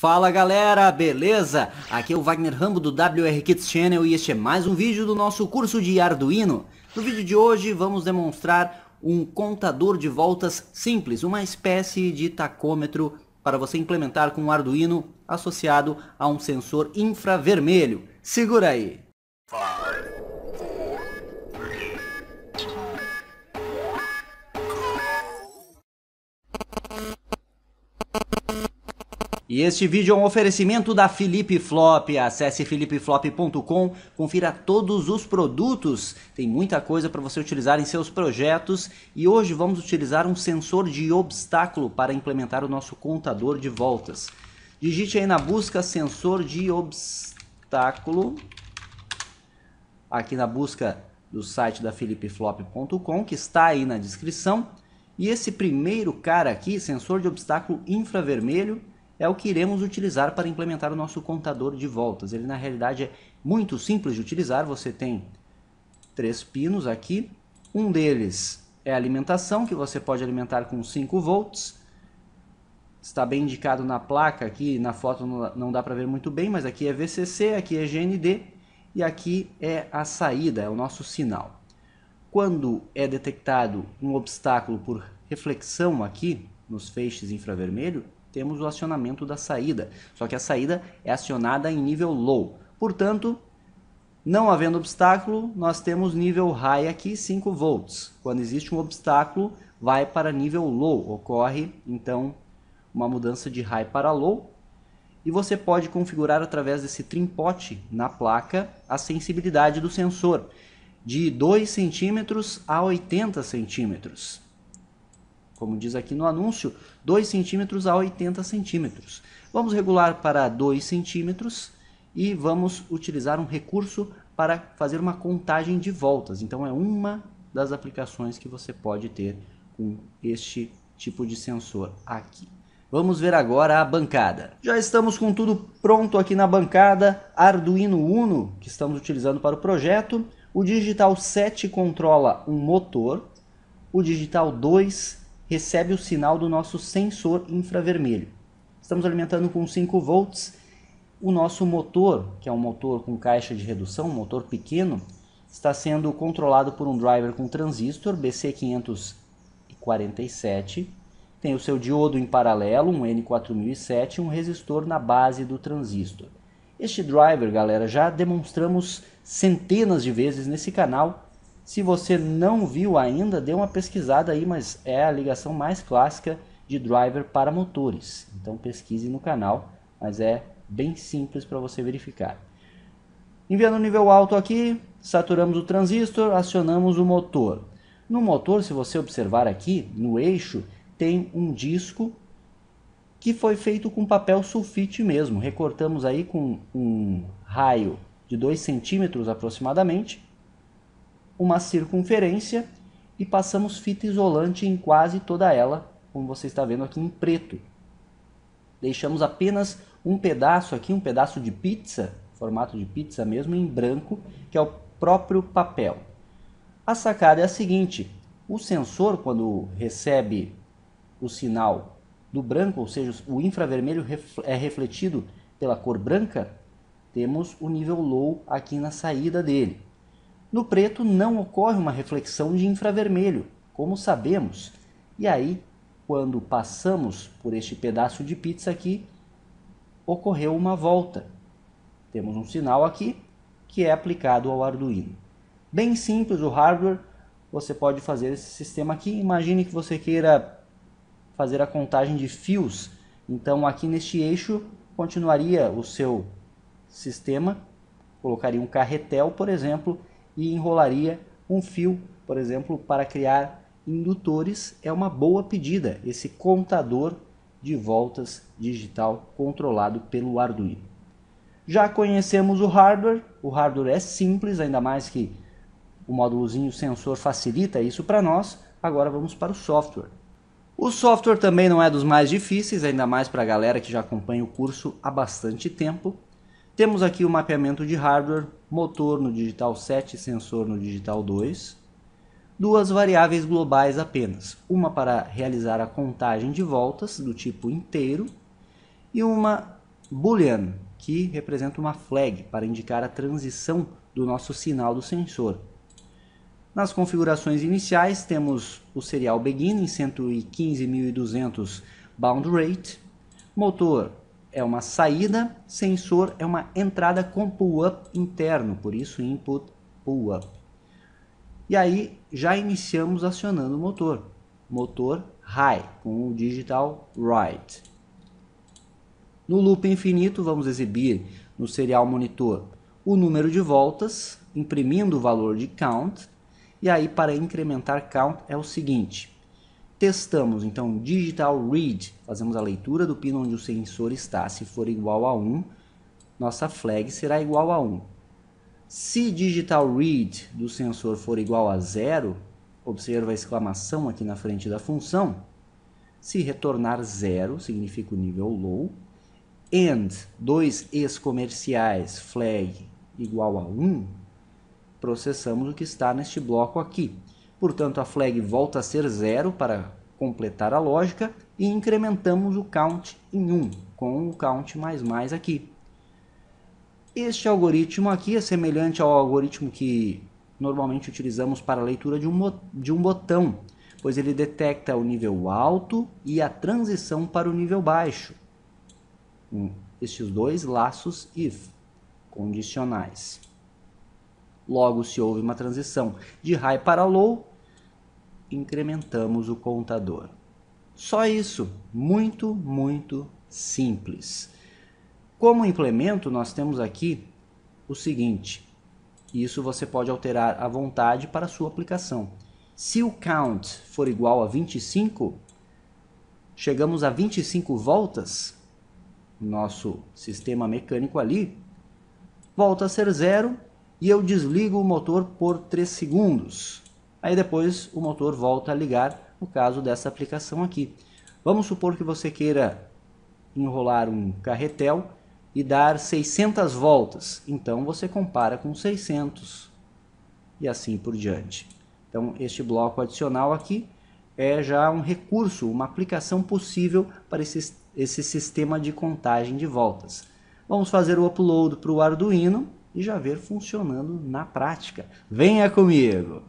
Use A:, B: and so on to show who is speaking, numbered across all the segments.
A: Fala galera, beleza? Aqui é o Wagner Rambo do WR Kids Channel e este é mais um vídeo do nosso curso de Arduino. No vídeo de hoje vamos demonstrar um contador de voltas simples, uma espécie de tacômetro para você implementar com um Arduino associado a um sensor infravermelho. Segura aí! E este vídeo é um oferecimento da Felipe Flop. Acesse felipeflop.com, confira todos os produtos. Tem muita coisa para você utilizar em seus projetos e hoje vamos utilizar um sensor de obstáculo para implementar o nosso contador de voltas. Digite aí na busca sensor de obstáculo aqui na busca do site da felipeflop.com, que está aí na descrição. E esse primeiro cara aqui, sensor de obstáculo infravermelho, é o que iremos utilizar para implementar o nosso contador de voltas. Ele na realidade é muito simples de utilizar, você tem três pinos aqui, um deles é a alimentação, que você pode alimentar com 5 volts, está bem indicado na placa aqui, na foto não dá para ver muito bem, mas aqui é VCC, aqui é GND e aqui é a saída, é o nosso sinal. Quando é detectado um obstáculo por reflexão aqui nos feixes infravermelho, temos o acionamento da saída. Só que a saída é acionada em nível low. Portanto, não havendo obstáculo, nós temos nível high aqui, 5 volts. Quando existe um obstáculo, vai para nível low. Ocorre, então, uma mudança de high para low. E você pode configurar através desse trimpote na placa a sensibilidade do sensor de 2 centímetros a 80 centímetros como diz aqui no anúncio, 2 centímetros a 80 centímetros. Vamos regular para 2 centímetros e vamos utilizar um recurso para fazer uma contagem de voltas. Então é uma das aplicações que você pode ter com este tipo de sensor aqui. Vamos ver agora a bancada. Já estamos com tudo pronto aqui na bancada Arduino Uno que estamos utilizando para o projeto. O digital 7 controla um motor, o digital 2 recebe o sinal do nosso sensor infravermelho. Estamos alimentando com 5 volts. O nosso motor, que é um motor com caixa de redução, um motor pequeno, está sendo controlado por um driver com transistor BC547. Tem o seu diodo em paralelo, um N4007, e um resistor na base do transistor. Este driver, galera, já demonstramos centenas de vezes nesse canal se você não viu ainda, dê uma pesquisada aí, mas é a ligação mais clássica de driver para motores. Então pesquise no canal, mas é bem simples para você verificar. Enviando o nível alto aqui, saturamos o transistor, acionamos o motor. No motor, se você observar aqui, no eixo, tem um disco que foi feito com papel sulfite mesmo. Recortamos aí com um raio de 2 centímetros aproximadamente uma circunferência e passamos fita isolante em quase toda ela, como você está vendo aqui em preto. Deixamos apenas um pedaço aqui, um pedaço de pizza, formato de pizza mesmo, em branco, que é o próprio papel. A sacada é a seguinte, o sensor quando recebe o sinal do branco, ou seja, o infravermelho é refletido pela cor branca, temos o nível low aqui na saída dele. No preto não ocorre uma reflexão de infravermelho, como sabemos. E aí, quando passamos por este pedaço de pizza aqui, ocorreu uma volta. Temos um sinal aqui que é aplicado ao Arduino. Bem simples o hardware, você pode fazer esse sistema aqui. Imagine que você queira fazer a contagem de fios. Então aqui neste eixo continuaria o seu sistema, colocaria um carretel, por exemplo, e enrolaria um fio, por exemplo, para criar indutores, é uma boa pedida esse contador de voltas digital controlado pelo Arduino. Já conhecemos o hardware, o hardware é simples, ainda mais que o módulozinho sensor facilita isso para nós. Agora vamos para o software. O software também não é dos mais difíceis, ainda mais para a galera que já acompanha o curso há bastante tempo. Temos aqui o mapeamento de hardware, motor no digital 7 e sensor no digital 2. Duas variáveis globais apenas, uma para realizar a contagem de voltas do tipo inteiro e uma boolean, que representa uma flag para indicar a transição do nosso sinal do sensor. Nas configurações iniciais temos o serial begin em 115.200 bound rate, motor é uma saída, sensor é uma entrada com pull-up interno, por isso input pull-up. E aí já iniciamos acionando o motor. Motor high com o digital write. No loop infinito vamos exibir no serial monitor o número de voltas, imprimindo o valor de count. E aí para incrementar count é o seguinte, Testamos, então, digital read, fazemos a leitura do pino onde o sensor está, se for igual a 1, nossa flag será igual a 1. Se digital read do sensor for igual a 0, observa a exclamação aqui na frente da função, se retornar 0, significa o nível low, and dois ex comerciais flag igual a 1, processamos o que está neste bloco aqui. Portanto, a flag volta a ser zero para completar a lógica e incrementamos o count em 1 com o count mais mais aqui. Este algoritmo aqui é semelhante ao algoritmo que normalmente utilizamos para a leitura de um, de um botão, pois ele detecta o nível alto e a transição para o nível baixo. Estes dois laços if condicionais. Logo, se houve uma transição de high para low, incrementamos o contador. Só isso, muito, muito simples. Como implemento, nós temos aqui o seguinte, isso você pode alterar à vontade para a sua aplicação. Se o count for igual a 25, chegamos a 25 voltas, nosso sistema mecânico ali, volta a ser zero e eu desligo o motor por 3 segundos. Aí depois o motor volta a ligar, no caso dessa aplicação aqui. Vamos supor que você queira enrolar um carretel e dar 600 voltas. Então você compara com 600 e assim por diante. Então este bloco adicional aqui é já um recurso, uma aplicação possível para esse, esse sistema de contagem de voltas. Vamos fazer o upload para o Arduino e já ver funcionando na prática. Venha comigo!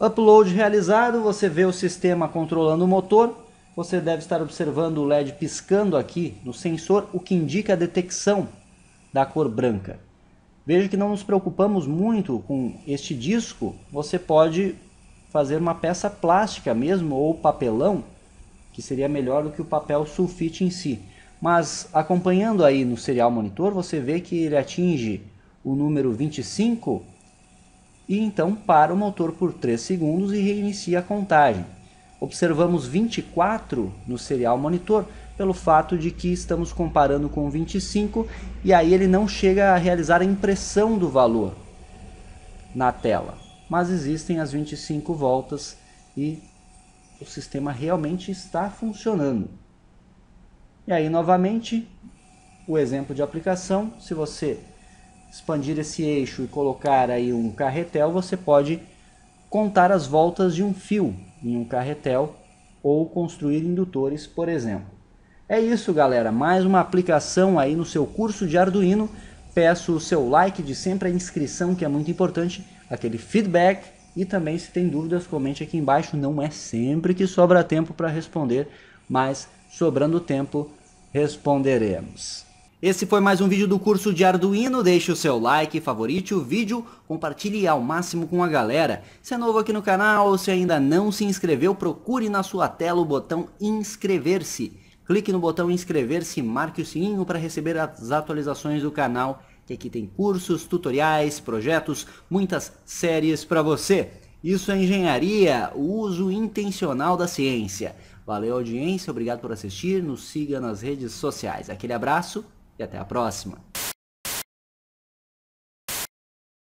A: Upload realizado, você vê o sistema controlando o motor. Você deve estar observando o LED piscando aqui no sensor, o que indica a detecção da cor branca. Veja que não nos preocupamos muito com este disco. Você pode fazer uma peça plástica mesmo ou papelão, que seria melhor do que o papel sulfite em si. Mas acompanhando aí no serial monitor, você vê que ele atinge o número 25 e então para o motor por 3 segundos e reinicia a contagem. Observamos 24 no serial monitor pelo fato de que estamos comparando com 25 e aí ele não chega a realizar a impressão do valor na tela. Mas existem as 25 voltas e o sistema realmente está funcionando. E aí novamente o exemplo de aplicação, se você expandir esse eixo e colocar aí um carretel, você pode contar as voltas de um fio em um carretel ou construir indutores, por exemplo. É isso, galera. Mais uma aplicação aí no seu curso de Arduino. Peço o seu like de sempre, a inscrição que é muito importante, aquele feedback e também se tem dúvidas comente aqui embaixo. Não é sempre que sobra tempo para responder, mas sobrando tempo responderemos. Esse foi mais um vídeo do curso de Arduino, deixe o seu like, favorite o vídeo, compartilhe ao máximo com a galera. Se é novo aqui no canal ou se ainda não se inscreveu, procure na sua tela o botão inscrever-se. Clique no botão inscrever-se e marque o sininho para receber as atualizações do canal, que aqui tem cursos, tutoriais, projetos, muitas séries para você. Isso é engenharia, o uso intencional da ciência. Valeu audiência, obrigado por assistir, nos siga nas redes sociais. Aquele abraço e até a próxima.